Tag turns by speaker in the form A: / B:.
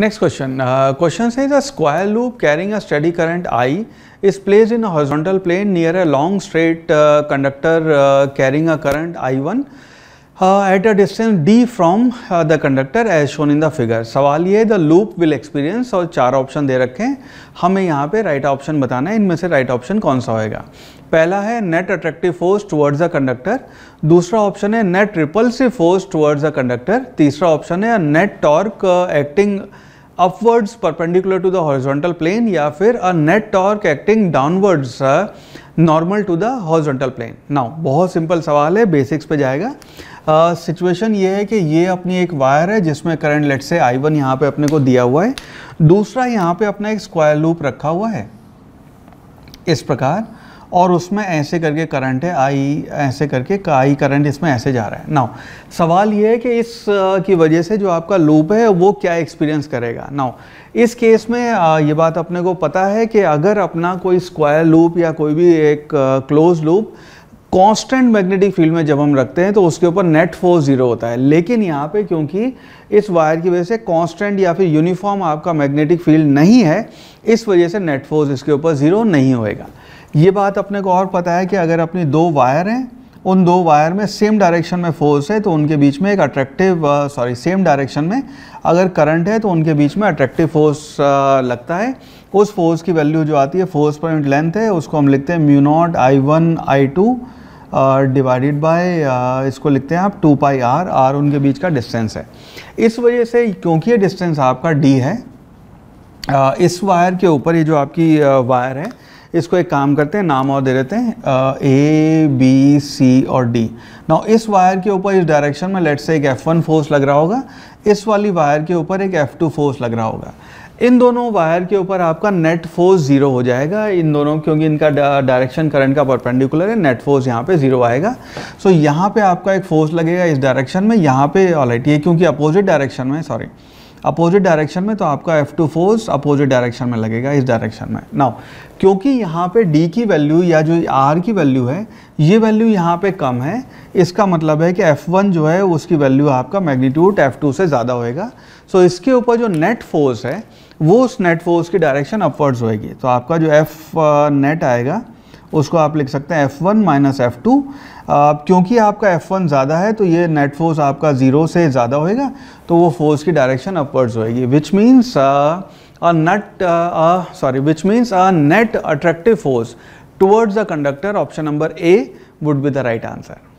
A: next question question है the square loop carrying a steady current I is place in horizontal plane near a long straight conductor carrying a current I one at a distance D from the conductor as shown in the figure सवाल ये the loop will experience और चार option दे रखे हैं हमें यहाँ पे right right option बताना है इनमें से राइट right ऑप्शन कौन सा होएगा पहला है net attractive force towards a conductor दूसरा ऑप्शन है net repulsive force towards a conductor तीसरा ऑप्शन है net torque acting uh, upwards perpendicular to the horizontal plane या फिर a net torque acting downwards normal to the horizontal plane now बहुत simple सवाल है basics पे जाएगा सिचुएशन uh, ये है कि ये अपनी एक वायर है जिसमें करंट लेट से आई वन यहाँ पर अपने को दिया हुआ है दूसरा यहाँ पे अपना एक स्क्वायर लूप रखा हुआ है इस प्रकार और उसमें ऐसे करके करंट है आई ऐसे करके आई करंट इसमें ऐसे जा रहा है नाउ सवाल ये है कि इस की वजह से जो आपका लूप है वो क्या एक्सपीरियंस करेगा नाउ इस केस में ये बात अपने को पता है कि अगर अपना कोई स्क्वायर लूप या कोई भी एक close loop constant magnetic field में जब हम रखते हैं तो उसके ऊपर नेट फोर्स जीरो होता है लेकिन यहाँ पे क्योंकि इस वायर की वजह से कांस्टेंट या फिर यूनिफॉर्म आपका मैग्नेटिक फील्ड नहीं है इस वजह से नेट फोर्स इसके ऊपर ज़ीरो नहीं होएगा ये बात अपने को और पता है कि अगर अपनी दो वायर हैं उन दो वायर में सेम डायरेक्शन में फोर्स है तो उनके बीच में एक अट्रैक्टिव सॉरी सेम डायरेक्शन में अगर करंट है तो उनके बीच में अट्रैक्टिव फोर्स uh, लगता है उस फोर्स की वैल्यू जो आती है फोर्स पर यूनिट लेंथ है उसको हम लिखते हैं mu naught I one I two divided by इसको लिखते हैं आप टू पाई आर आर उनके बीच का डिस्टेंस है इस वजह से क्योंकि ये डिस्टेंस आपका डी है uh, इस वायर के ऊपर ये जो आपकी uh, वायर है इसको एक काम करते हैं नाम और दे देते हैं ए बी सी और डी ना इस वायर के ऊपर इस डायरेक्शन में लेट से एक एफ वन फोर्स लग रहा होगा इस वाली वायर के ऊपर एक एफ टू फोर्स लग रहा होगा इन दोनों वायर के ऊपर आपका नेट फोर्स ज़ीरो हो जाएगा इन दोनों क्योंकि इनका डायरेक्शन करंट का परपेंडिकुलर है नेट फोर्स यहाँ पे ज़ीरो आएगा सो so, यहाँ पे आपका एक फोर्स लगेगा इस डायरेक्शन में यहाँ पे ऑलराइट ये क्योंकि अपोजिट डायरेक्शन में सॉरी अपोजिट डायरेक्शन में तो आपका F two force opposite direction में लगेगा इस डायरेक्शन में नाउ क्योंकि यहाँ पे डी की वैल्यू या जो आर की वैल्यू है ये वैल्यू यहाँ पे कम है इसका मतलब है कि एफ वन जो है उसकी वैल्यू आपका मैग्नीट्यूड एफ टू से ज़्यादा होएगा सो so, इसके ऊपर जो नेट फोर्स है वो उस नेट फोर्स की डायरेक्शन अपवर्ड्स होएगी तो आपका जो एफ नेट uh, आएगा उसको आप लिख सकते हैं F1 one minus F two क्योंकि आपका F1 ज़्यादा है तो ये नेट फोर्स आपका ज़ीरो से ज़्यादा होएगा तो वो फोर्स की डायरेक्शन अपवर्ड्स होएगी which means a nut sorry which means a net attractive force towards the conductor option number A would be the right answer